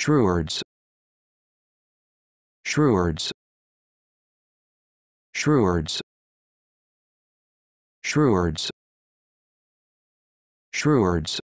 Shrewards Shrewards Shrewards Shrewards Shrewards